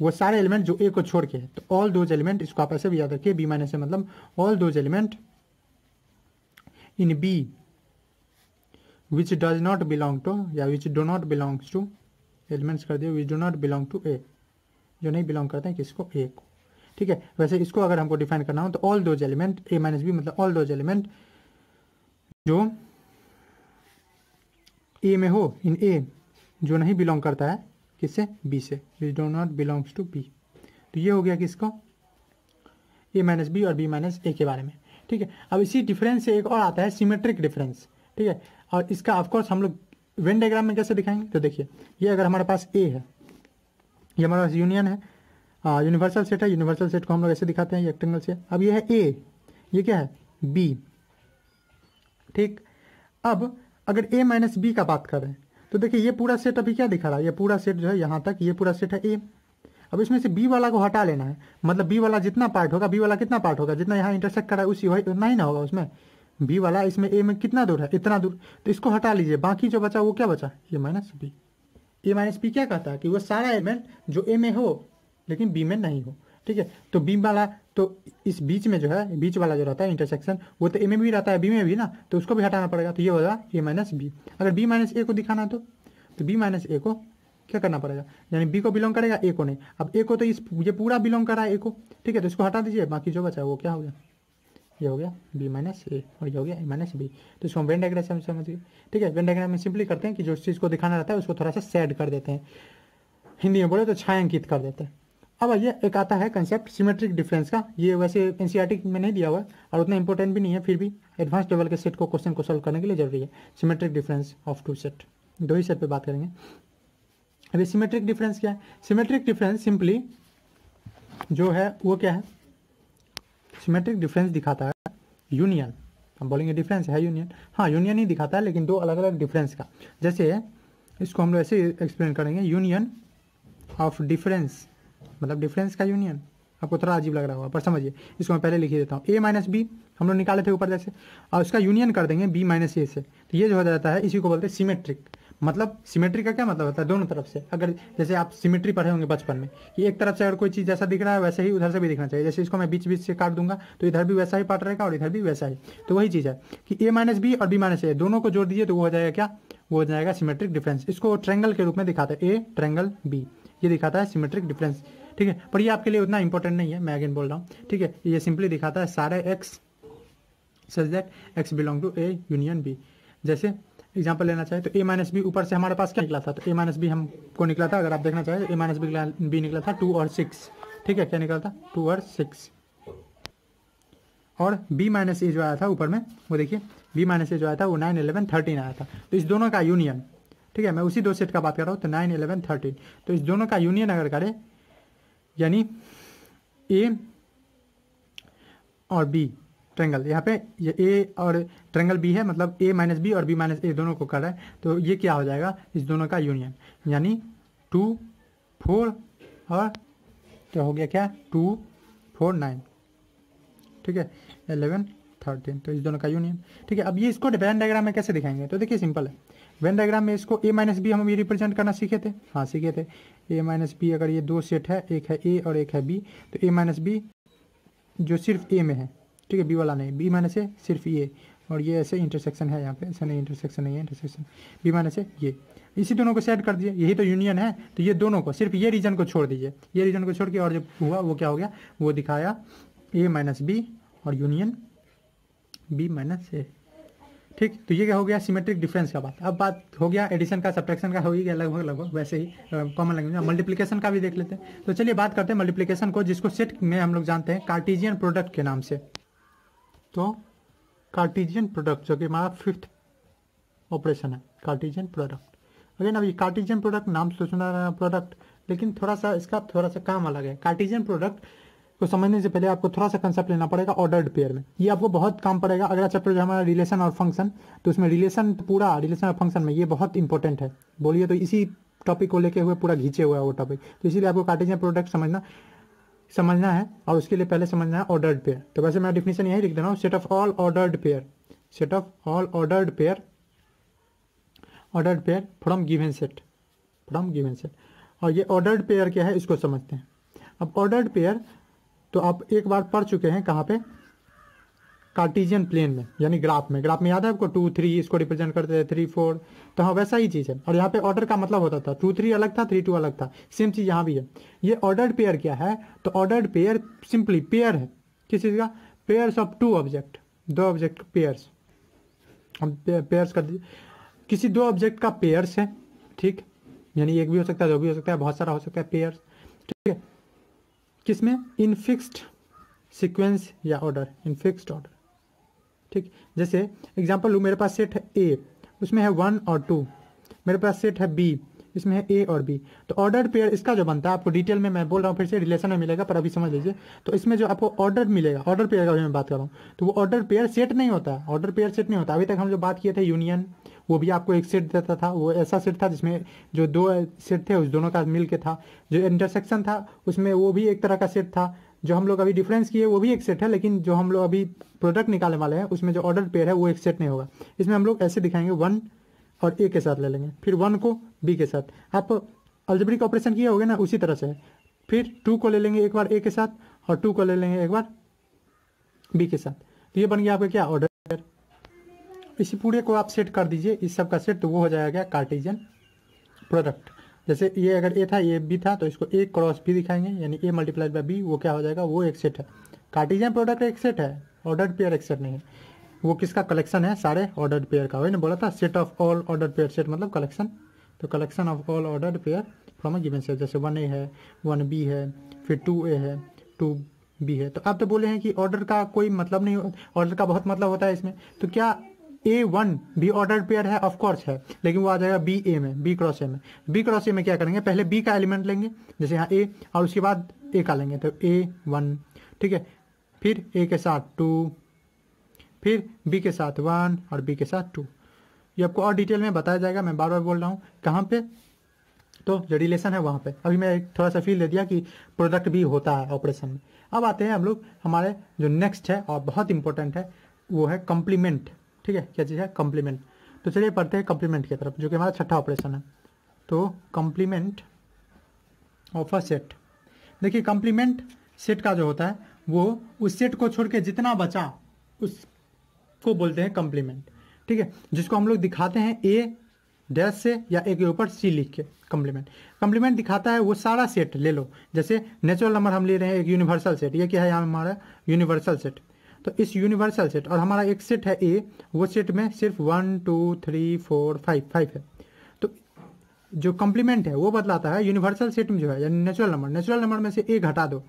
Speaker 1: वो सारे एलिमेंट जो ए को छोड़ के है तो ऑल दोज एलिमेंट इसको आप ऐसे भी याद रखिए बी माइनस से मतलब all those element in B which does not belong to या which do not belongs to elements कर दिए which do not belong to A जो नहीं बिलोंग करते हैं किसको ए को ठीक है वैसे इसको अगर हमको डिफाइन करना हो तो all those element A minus B मतलब ऑल दोज एलिमेंट जो ए में हो इन ए जो नहीं बिलोंग करता है किससे बी से which do not belongs to B तो ये हो गया किसको ए माइनस बी और बी माइनस ए के बारे में ठीक है अब इसी डिफरेंस से एक और आता है सिमेट्रिक डिफरेंस ठीक है और इसका ऑफकोर्स हम लोग वेन डायग्राम में कैसे दिखाएंगे तो देखिए ये अगर हमारे पास ए है ये हमारे पास यूनियन है यूनिवर्सल हाँ, सेट है यूनिवर्सल सेट को हम लोग ऐसे दिखाते हैं रेक्टेंगल से अब ये है ए ये क्या है बी ठीक अब अगर ए माइनस बी का बात करें तो देखिए ये पूरा सेट अभी क्या दिखा रहा है ये पूरा सेट जो है यहाँ तक ये पूरा सेट है ए अब इसमें से बी वाला को हटा लेना है मतलब बी वाला जितना पार्ट होगा बी वाला कितना पार्ट होगा जितना यहाँ इंटरसेक्ट करा है उसी वही उतना ही ना होगा उसमें बी वाला इसमें ए में कितना दूर है इतना दूर तो इसको हटा लीजिए बाकी जो बचा वो क्या बचा A minus B A minus B क्या कहता है कि वो सारा एलिमेंट जो ए में हो लेकिन बी में नहीं हो ठीक है तो बी वाला तो इस बीच में जो है बीच वाला जो रहता है इंटरसेक्शन वो तो ए में भी रहता है बी में भी ना तो उसको भी हटाना पड़ेगा तो ये होगा ए माइनस बी अगर बी माइनस ए को दिखाना है तो, तो बी माइनस ए को क्या करना पड़ेगा यानी बी को बिलोंग करेगा ए को नहीं अब ए को तो इस ये पूरा बिलोंग कर रहा है ए को ठीक है तो इसको हटा दीजिए बाकी जो बचा वो क्या हो गया ये हो गया बी माइनस ए और ये हो गया ए माइनस बी तो इसको हम वेन डायग्राम समझ गए ठीक है वेन डायग्राम में सिंपली करते हैं कि जो चीज़ को दिखाना रहता है उसको थोड़ा सा सैड कर देते हैं हिंदी में बोले तो छायांकित कर देते हैं अब आइए एक आता है कंसेप्ट सिमेट्रिक डिफरेंस का ये वैसे एनसीआरटी में नहीं दिया हुआ है और उतना इंपॉर्टेंट भी नहीं है फिर भी एडवांस लेवल के सेट को क्वेश्चन को सॉल्व करने के लिए जरूरी है symmetric difference of two set दो ही सेट पे बात करेंगे अभी सिमेट्रिक डिफरेंस क्या है सिमेट्रिक डिफरेंस सिंपली जो है वो क्या है सिमेट्रिक डिफरेंस दिखाता है यूनियन हम बोलेंगे डिफरेंस है यूनियन हाँ यूनियन ही दिखाता है लेकिन दो अलग अलग डिफरेंस का जैसे इसको हम लोग ऐसे एक्सप्लेन करेंगे यूनियन ऑफ डिफरेंस मतलब डिफरेंस का यूनियन आपको थोड़ा अजीब लग रहा होगा पर समझिए इसको मैं पहले लिखी देता हूँ ए माइनस बी हम लोग निकाले थे ऊपर जैसे और उसका यूनियन कर देंगे बी माइनस ए से तो ये जो हो जाता है इसी को बोलते हैं सिमेट्रिक मतलब सिमेट्री का क्या मतलब होता है दोनों तरफ से अगर जैसे आप सिमेट्री पढ़े होंगे बचपन में कि एक तरफ से अगर कोई चीज़ जैसा दिख रहा है वैसे ही उधर से भी दिखना चाहिए जैसे इसको मैं बीच बीच से काट दूंगा तो इधर भी वैसा ही पार्ट रहेगा और इधर भी वैसा ही तो वही चीज़ है कि ए माइनस बी और बी माइनस ए दोनों को जोड़ दीजिए तो वो हो जाएगा क्या वो हो जाएगा सिमेट्रिक डिफरेंस इसको ट्रेंगल के रूप में दिखाता है ए ट्रेंगल बी ये दिखाता है सिमेट्रिक डिफरेंस ठीक है पर ये आपके लिए उतना इंपॉर्टेंट नहीं है मैं अगेन बोल रहा हूँ ठीक है ये सिंपली दिखाता है सारे x such that x belong to A union B जैसे एग्जाम्पल लेना चाहे तो ए माइनस बी ऊपर से हमारे पास क्या निकला था तो ए माइनस बी हमको निकला था अगर आप देखना चाहें तो ए माइनस बी बी निकला था टू और सिक्स ठीक है क्या निकला था टू और सिक्स और बी माइनस ए जो आया था ऊपर में वो देखिए बी माइनस ए जो आया था वो नाइन इलेवन थर्टीन आया था तो इस दोनों का यूनियन ठीक है मैं उसी दो सेट का बात कर रहा हूँ तो नाइन इलेवन थर्टीन तो इस दोनों का यूनियन अगर करें यानी ए और बी ट्रेंगल यहाँ पे ये ए और ट्रेंगल बी है मतलब ए माइनस बी और बी माइनस ए दोनों को कर रहा है तो ये क्या हो जाएगा इस दोनों का यूनियन यानी टू फोर और तो हो गया क्या टू फोर नाइन ठीक है एलेवन थर्टीन तो इस दोनों का यूनियन ठीक है अब ये इसको डिपेंड डायग्राम में कैसे दिखाएंगे तो देखिए सिंपल है वेन डायग्राम में इसको ए माइनस बी हम ये रिप्रेजेंट करना सीखे थे हाँ सीखे थे ए माइनस बी अगर ये दो सेट है एक है ए और एक है बी तो ए माइनस बी जो सिर्फ ए में है ठीक है बी वाला नहीं बी माइनस ए सिर्फ ए और ये ऐसे इंटरसेक्शन है यहाँ पे ऐसा नहीं इंटरसेक्शन नहीं है इंटरसेक्शन बी माइनस ए ये इसी दोनों को सेट कर दीजिए यही तो यूनियन है तो ये दोनों को सिर्फ ये रीजन को छोड़ दीजिए ये रीजन को छोड़ के और जो हुआ वो क्या हो गया वो दिखाया ए माइनस बी और यूनियन बी माइनस ए ठीक तो ये क्या हो गया सिमेट्रिक डिफरेंस का बात अब बात हो गया एडिशन का सब्ट्रैक्शन का हो ही गया लगभग लगभग वैसे ही कॉमन लैंग्वेज मल्टीप्लिकेशन का भी देख लेते हैं तो चलिए बात करते हैं मल्टीप्लिकेशन को जिसको सेट में हम लोग जानते हैं कार्टिजियन प्रोडक्ट के नाम से तो कार्टिजियन प्रोडक्ट जो कि हमारा फिफ्थ ऑपरेशन है कार्टिजियन प्रोडक्ट अगेन अब ये कार्टिजियन प्रोडक्ट नाम सोचना प्रोडक्ट लेकिन थोड़ा सा इसका थोड़ा सा काम अलग है कार्टिजियन प्रोडक्ट को तो समझने से पहले आपको थोड़ा सा कंसेप्ट लेना पड़ेगा ऑर्डर्ड पेयर में ये आपको बहुत काम पड़ेगा अगला चैप्टर जो हमारा रिलेशन और फंक्शन तो उसमें रिलेशन पूरा रिलेशन और फंक्शन में ये बहुत इंपॉर्टेंट है बोलिए तो इसी टॉपिक को लेके हुए पूरा घींचे हुआ है वो टॉपिक तो इसीलिए आपको कार्टेजियन प्रोडक्ट समझना समझना है और उसके लिए पहले समझना है ऑर्डर्ड पेयर तो वैसे मैं डिफिनेशन यही लिख दे रहा हूँ set of all ordered pair set of all ordered pair ordered pair from given set from given set और ये ऑर्डर्ड पेयर क्या है इसको समझते हैं अब ऑर्डर्ड पेयर तो आप एक बार पढ़ चुके हैं कहाँ पे कार्टिजियन प्लेन में यानी ग्राफ में ग्राफ में याद है आपको टू थ्री इसको रिप्रेजेंट करते थे थ्री फोर तो हाँ वैसा ही चीज़ है और यहाँ पे ऑर्डर का मतलब होता था टू थ्री अलग था थ्री टू अलग था सेम चीज़ यहाँ भी है ये ऑर्डर्ड पेयर क्या है तो ऑर्डर्ड पेयर सिंपली पेयर है किस चीज़ का पेयर्स ऑफ टू ऑब्जेक्ट दो ऑब्जेक्ट पेयर्स हम पेयर्स कर दीजिए किसी दो ऑब्जेक्ट का पेयर्स है ठीक यानी एक भी हो सकता है दो भी हो सकता है बहुत सारा हो सकता है पेयर्स ठीक है किसमें इन फिक्स्ड सिक्वेंस या ऑर्डर इन फिक्स्ड ऑर्डर ठीक जैसे एग्जाम्पल मेरे पास सेट है ए उसमें है वन और टू मेरे पास सेट है बी इसमें है ए और बी तो ऑर्डर पेयर इसका जो बनता है आपको डिटेल में मैं बोल रहा हूँ फिर से रिलेशन में मिलेगा पर अभी समझ लीजिए तो इसमें जो आपको ऑर्डर मिलेगा ऑर्डर पेयर का मैं बात कर रहा हूँ तो वो ऑर्डर पेयर सेट नहीं होता है ऑर्डर पेयर सेट नहीं होता अभी तक हम जो बात किए थे यूनियन वो भी आपको एक सेट देता था वो ऐसा सेट था जिसमें जो दो सेट थे उस दोनों का मिल के था जो इंटरसेक्शन था उसमें वो भी एक तरह का सेट था जो हम लोग अभी डिफरेंस किए वो भी एक सेट है लेकिन जो हम लोग अभी प्रोडक्ट निकालने वाले हैं उसमें जो ऑर्डर पेयर है वो एक सेट नहीं होगा इसमें हम लोग ऐसे दिखाएंगे वन और ए के साथ ले लेंगे फिर वन को बी के साथ आप अल्जब्रिक ऑपरेशन किए होगे ना उसी तरह से फिर टू को ले लेंगे एक बार ए के साथ और टू को ले लेंगे एक बार बी के साथ तो ये बन गया आपका क्या ऑर्डर इसी पूरे को आप सेट कर दीजिए इस सब का सेट तो वो हो जाएगा कार्टिजन प्रोडक्ट जैसे ये अगर ए था ये बी था तो इसको ए क्रॉस बी दिखाएंगे यानी ए मल्टीप्लाइड बाई बी वो क्या हो जाएगा वो एक सेट है कार्टिजन प्रोडक्ट एक सेट है ऑर्डर पेयर एक सेट नहीं है वो किसका कलेक्शन है सारे ऑर्डर्ड पेयर का वही ने बोला था set of all order pair set मतलब कलेक्शन तो collection of all order pair from a given set जैसे वन ए है वन बी है फिर टू ए है टू बी है तो आप तो बोले हैं कि ऑर्डर का कोई मतलब नहीं ऑर्डर का बहुत मतलब होता है इसमें तो क्या A one B ordered pair है ऑफकोर्स है लेकिन वो आ जाएगा बी ए में बी क्रॉस ए में बी क्रॉस ए में क्या करेंगे पहले बी का एलिमेंट लेंगे जैसे यहाँ ए और उसके बाद ए का लेंगे तो ए वन ठीक है फिर ए के साथ टू फिर बी के साथ वन और बी के साथ टू ये आपको और डिटेल में बताया जाएगा मैं बार बार बोल रहा हूँ कहाँ पे तो जो रिलेशन है वहाँ पे अभी मैं थोड़ा सा फील दे दिया कि प्रोडक्ट भी होता है ऑपरेशन में अब आते हैं हम लोग हमारे जो नेक्स्ट है और बहुत इंपॉर्टेंट है वो है कम्प्लीमेंट ठीक है क्या चीज़ है कम्प्लीमेंट तो चलिए पढ़ते हैं कम्प्लीमेंट की तरफ जो कि हमारा छठा ऑपरेशन है तो कम्प्लीमेंट ऑफ अ सेट देखिए कम्प्लीमेंट सेट का जो होता है वो उस सेट को छोड़ के जितना बचा उस को बोलते हैं कम्प्लीमेंट ठीक है जिसको हम लोग दिखाते हैं ए डैश से या ए के ऊपर सी लिख के कम्प्लीमेंट कम्प्लीमेंट दिखाता है वो सारा सेट ले लो जैसे नेचुरल नंबर हम ले रहे हैं एक यूनिवर्सल सेट ये क्या है यहाँ हमारा यूनिवर्सल सेट तो इस यूनिवर्सल सेट और हमारा एक सेट है ए वो सेट में सिर्फ one two three four five five है तो जो कम्प्लीमेंट है वो बदलाता है यूनिवर्सल सेट में जो है यानी नेचुरल नंबर नेचुरल नंबर में से ए घटा दो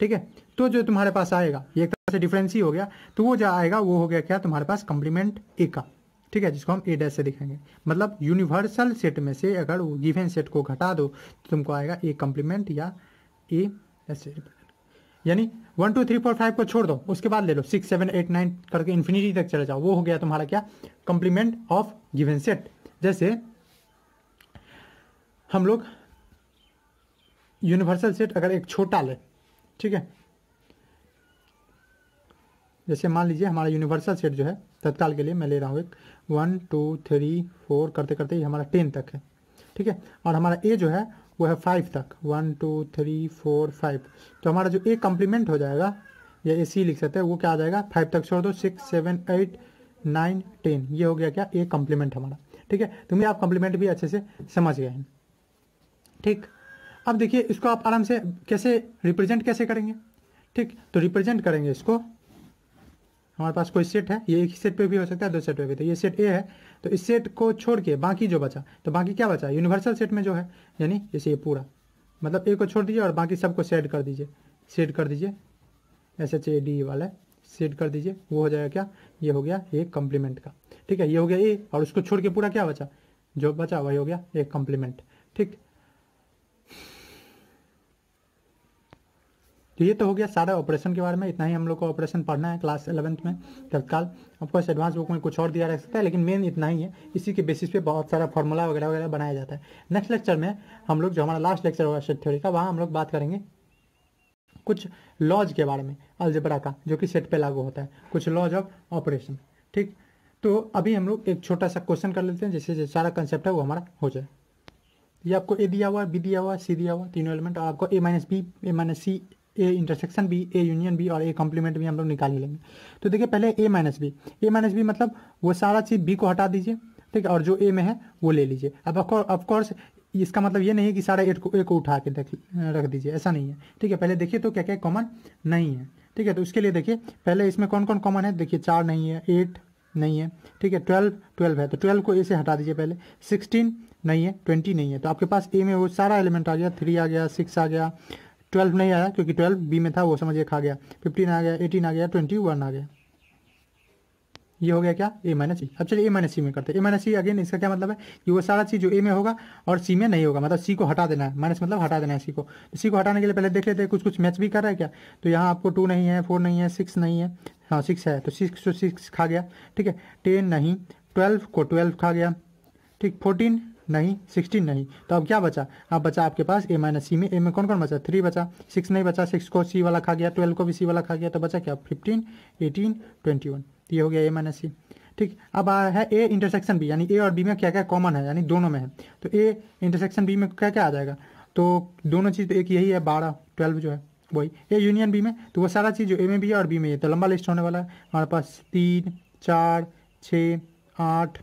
Speaker 1: ठीक है तो जो तुम्हारे पास आएगा एक तरह से डिफरेंस ही हो गया तो वो जो आएगा वो हो गया क्या तुम्हारे पास कम्प्लीमेंट ए का ठीक है जिसको हम ए डैश से दिखाएंगे मतलब यूनिवर्सल सेट में से अगर वो गिवेन सेट को घटा दो तो तुमको आएगा ए कम्प्लीमेंट या ए ऐसे यानी one two three four five को छोड़ दो उसके बाद ले लो सिक्स सेवन एट नाइन करके इन्फिनिटी तक चले जाओ वो हो गया तुम्हारा क्या कम्प्लीमेंट ऑफ गिवन सेट जैसे हम लोग यूनिवर्सल सेट अगर एक छोटा ले ठीक है जैसे मान लीजिए हमारा यूनिवर्सल सेट जो है तत्काल के लिए मैं ले रहा हूँ एक वन टू थ्री फोर करते करते ही हमारा टेन तक है ठीक है और हमारा ए जो है वो है फाइव तक one two three four five तो हमारा जो ए कम्प्लीमेंट हो जाएगा या ए सी लिख सकते हैं वो क्या आ जाएगा फाइव तक छोड़ दो six seven eight nine ten ये हो गया क्या ए कम्प्लीमेंट हमारा ठीक है तुम्हें तो आप कम्प्लीमेंट भी अच्छे से समझ गए हैं ठीक अब देखिए इसको आप आराम से कैसे रिप्रेजेंट कैसे करेंगे ठीक तो रिप्रेजेंट करेंगे इसको हमारे पास कोई सेट है ये एक सेट पे भी हो सकता है दो सेट पे भी तो ये सेट ए है तो इस सेट को छोड़ के बाकी जो बचा तो बाकी क्या बचा यूनिवर्सल सेट में जो है यानी जैसे ये पूरा मतलब ए को छोड़ दीजिए और बाकी सबको सेट कर दीजिए सेट कर दीजिए एस एच ए डी वाला सेट कर दीजिए वो हो जाएगा क्या ये हो गया एक कम्प्लीमेंट का ठीक है ये हो गया ए और उसको छोड़ के पूरा क्या बचा जो बचा वही हो गया एक कम्प्लीमेंट ठीक तो ये तो हो गया सारा ऑपरेशन के बारे में इतना ही हम लोग को ऑपरेशन पढ़ना है क्लास इलेवंथ में तत्काल ऑफकोर्स एडवांस बुक में कुछ और दिया रह सकता है लेकिन मेन इतना ही है इसी के बेसिस पे बहुत सारा फॉर्मूला वगैरह वगैरह बनाया जाता है नेक्स्ट लेक्चर में हम लोग जो हमारा लास्ट लेक्चर होगा सेट थ्योरी का वहाँ हम लोग बात करेंगे कुछ लॉज के बारे में अल्जबरा का जो कि सेट पे लागू होता है कुछ लॉज ऑफ ऑपरेशन ठीक तो अभी हम लोग एक छोटा सा क्वेश्चन कर लेते हैं जिससे सारा कंसेप्ट है वो हमारा हो जाए ये आपको ए दिया हुआ बी दिया हुआ सी दिया हुआ तीनों एलिमेंट और आपको A minus B A minus C A intersection B A union B और ए कॉम्प्लीमेंट भी हम लोग निकाल ही लेंगे तो देखिए पहले A minus B A minus B मतलब वो सारा चीज़ बी को हटा दीजिए ठीक है और जो ए में है वो ले लीजिए अब ऑफकोर्स इसका मतलब ये नहीं है कि सारा एट को ए को उठा के रख रख दीजिए ऐसा नहीं है ठीक है पहले देखिए तो क्या क्या कॉमन नहीं है ठीक है तो उसके लिए देखिए पहले इसमें कौन कौन कॉमन है देखिए चार नहीं है एट नहीं है ठीक है ट्वेल्व ट्वेल्व है तो ट्वेल्व को ए से हटा दीजिए पहले सिक्सटीन नहीं है ट्वेंटी नहीं है तो आपके पास ए में वो सारा एलिमेंट आ गया थ्री आ गया सिक्स आ गया ट्वेल्व नहीं आया क्योंकि ट्वेल्व बी में था वो समझिए खा गया फिफ्टीन आ गया एटीन आ गया ट्वेंटी वन आ गया ये हो गया क्या ए माइनस सी अब चलिए ए माइनस सी में करते हैं ए माइनस सी अगेन इसका क्या मतलब है कि वो सारा चीज़ जो ए में होगा और सी में नहीं होगा मतलब सी को हटा देना है माइनस मतलब हटा देना है सी को तो सी को हटाने के लिए पहले देख लेते हैं कुछ कुछ मैच भी कर रहा है क्या तो यहाँ आपको टू नहीं है फोर नहीं है सिक्स नहीं है हाँ सिक्स है तो सिक्स तो सिक्स खा गया ठीक है टेन नहीं ट्वेल्व को ट्वेल्व खा गया ठीक फोर्टीन नहीं सिक्सटीन नहीं तो अब क्या बचा अब बचा आपके पास ए माइनस सी में ए में कौन कौन बचा थ्री बचा सिक्स नहीं बचा सिक्स को सी वाला खा गया ट्वेल्व को भी सी वाला खा गया तो बचा क्या फिफ्टीन एटीन ट्वेंटी वन ये हो गया ए माइनस सी ठीक अब है ए इंटरसेक्शन बी यानी ए और बी में क्या क्या कॉमन है यानी दोनों में है तो ए इंटरसेक्शन बी में क्या क्या आ जाएगा तो दोनों चीज़ तो एक यही है बारह ट्वेल्व जो है वही ए यूनियन बी में तो वो सारा चीज़ जो ए में भी है और बी में है तो लंबा लिस्ट होने वाला है हमारे पास तीन चार छः आठ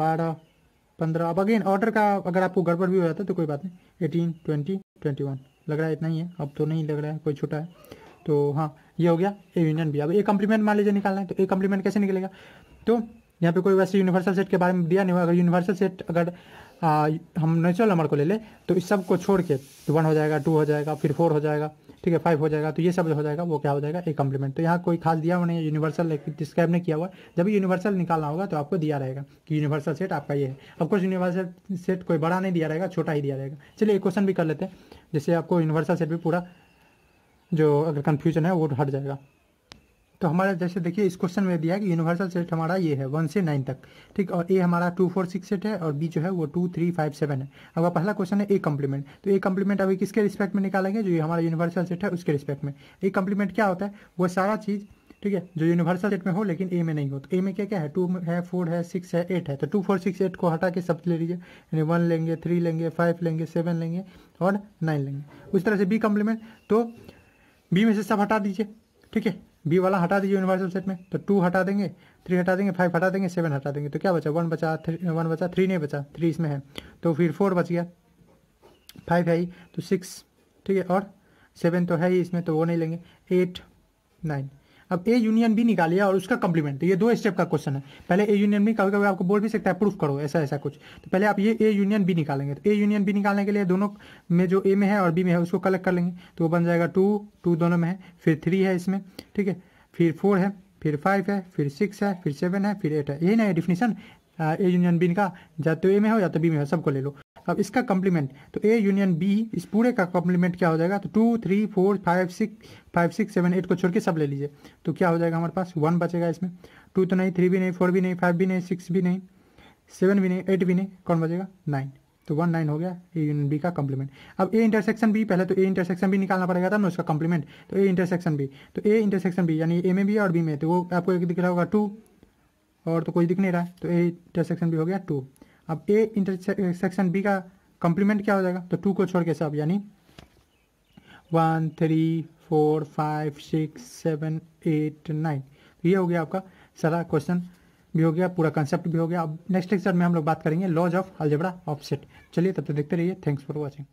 Speaker 1: बारह पंद्रह अब अगेन ऑर्डर का अगर आपको गड़बड़ भी हो जाता है तो कोई बात नहीं एटीन ट्वेंटी ट्वेंटी वन लग रहा है इतना ही है अब तो नहीं लग रहा है कोई छोटा है तो हाँ ये हो गया ए यूनियन भी अब ए कम्प्लीमेंट मान लीजिए निकालना है तो ए कम्प्लीमेंट कैसे निकलेगा तो यहाँ पे कोई वैसे यूनिवर्सल सेट के बारे में दिया नहीं हुआ अगर यूनिवर्सल सेट अगर आ, हम नेचुरल नंबर को ले ले तो इस सब को छोड़ के तो वन हो जाएगा टू हो जाएगा फिर फोर हो जाएगा ठीक है फाइव हो जाएगा तो ये सब हो जाएगा वो क्या हो जाएगा ए कम्प्लीमेंट तो यहाँ कोई खास दिया हुआ नहीं यूनिवर्सल डिस्क्राइब नहीं किया हुआ जब यूनिवर्सल निकालना होगा तो आपको दिया रहेगा कि यूनिवर्सल सेट आपका ये है अफकोर्स यूनिवर्सल सेट कोई बड़ा नहीं दिया रहेगा छोटा ही दिया रहेगा चलिए एक क्वेश्चन भी कर लेते हैं जैसे आपको यूनिवर्सल सेट भी पूरा जो अगर कन्फ्यूजन है वो हट जाएगा तो हमारा जैसे देखिए इस क्वेश्चन में दिया है कि यूनिवर्सल सेट हमारा ये है वन से नाइन तक ठीक और ए हमारा टू फोर सिक्स सेट है और बी जो है वो टू थ्री फाइव सेवन है अब पहला क्वेश्चन है ए कम्प्लीमेंट तो ए कम्प्लीमेंट अभी किसके रिस्पेक्ट में निकालेंगे जो ये हमारा यूनिवर्सल सेट है उसके रिस्पेक्ट में ए कम्प्लीमेंट क्या होता है वो सारा चीज़ ठीक है जो यूनिवर्सल सेट में हो लेकिन ए में नहीं हो तो ए में क्या क्या है टू है फोर है सिक्स है एट है तो टू फोर सिक्स एट को हटा के सब ले लीजिए यानी वन लेंगे थ्री लेंगे फाइव लेंगे सेवन लेंगे और नाइन लेंगे उस तरह से बी कम्प्लीमेंट तो बी में से सब हटा दीजिए ठीक है बी वाला हटा दीजिए यूनिवर्सल सेट में तो टू हटा देंगे थ्री हटा देंगे फाइव हटा देंगे सेवन हटा देंगे तो क्या बचा वन बचा थ्री वन बचा थ्री नहीं बचा थ्री इसमें है तो फिर फोर बच गया फाइव है ही तो सिक्स ठीक है और सेवन तो है ही इसमें तो वो नहीं लेंगे एट नाइन अब ए यूनियन भी निकालिए और उसका कम्प्लीमेंट ये दो स्टेप का क्वेश्चन है पहले ए यूनियन भी कभी कभी आपको बोल भी सकता है प्रूफ करो ऐसा ऐसा कुछ तो पहले आप ये ए यूनियन भी निकालेंगे तो ए यूनियन भी निकालने के लिए दोनों में जो ए में है और बी में है उसको कलेक्ट कर लेंगे तो वो बन जाएगा टू टू दोनों में है फिर थ्री है इसमें ठीक है फिर फोर है फिर फाइव है फिर सिक्स है फिर सेवन है फिर एट है यही ना है डिफिनीशन ए यूनियन बिन का या तो ए में हो या तो बी में हो सबको ले लो अब इसका कॉम्प्लीमेंट तो ए यूनियन बी इस पूरे का कॉम्प्लीमेंट क्या हो जाएगा तो two three four five six five six seven eight को छोड़ के सब ले लीजिए तो क्या हो जाएगा हमारे पास वन बचेगा इसमें टू तो नहीं थ्री भी नहीं फोर भी नहीं फाइव भी नहीं सिक्स भी नहीं सेवन भी नहीं एट भी नहीं कौन बचेगा नाइन तो वन नाइन हो गया ए यूनियन बी का कॉम्प्लीमेंट अब ए इंटरसेक्शन बी पहले तो ए इंटरसेक्शन बी निकालना पड़ेगा था ना उसका कॉम्प्लीमेंट तो ए इंटरसेक्शन बी तो ए इंटरसेक्शन बी यानी ए में भी और बी में तो वो आपको एक दिख रहा होगा टू और तो कोई दिख नहीं रहा है तो ए इंटरसेक्शन बी हो गया टू अब ए इंटरसेक्शन बी का कॉम्प्लीमेंट क्या हो जाएगा तो टू को छोड़ के सब यानी one three four five six seven eight nine तो ये हो गया आपका सारा क्वेश्चन भी हो गया पूरा कंसेप्ट भी हो गया अब नेक्स्ट लेक्चर में हम लोग बात करेंगे लॉज ऑफ अल्जेब्रा ऑफसेट चलिए तब तक तो देखते रहिए थैंक्स फॉर वॉचिंग